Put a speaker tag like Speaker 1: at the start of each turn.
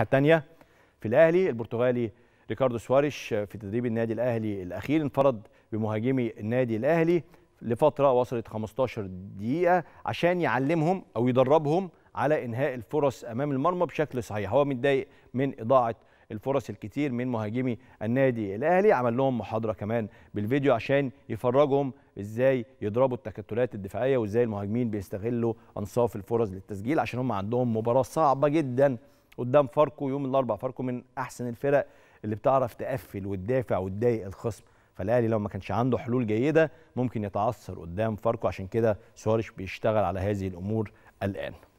Speaker 1: الناحيه الثانيه في الاهلي البرتغالي ريكاردو سواريش في تدريب النادي الاهلي الاخير انفرد بمهاجمي النادي الاهلي لفتره وصلت 15 دقيقه عشان يعلمهم او يدربهم على انهاء الفرص امام المرمى بشكل صحيح هو متضايق من اضاعه الفرص الكتير من مهاجمي النادي الاهلي عمل لهم محاضره كمان بالفيديو عشان يفرجهم ازاي يضربوا التكتلات الدفاعيه وازاي المهاجمين بيستغلوا انصاف الفرص للتسجيل عشان هم عندهم مباراه صعبه جدا قدام فاركو يوم الاربعاء فاركو من احسن الفرق اللي بتعرف تقفل وتدافع وتضايق الخصم فالاهلي لو ما كانش عنده حلول جيده ممكن يتعثر قدام فاركو عشان كده سواريش بيشتغل على هذه الامور الان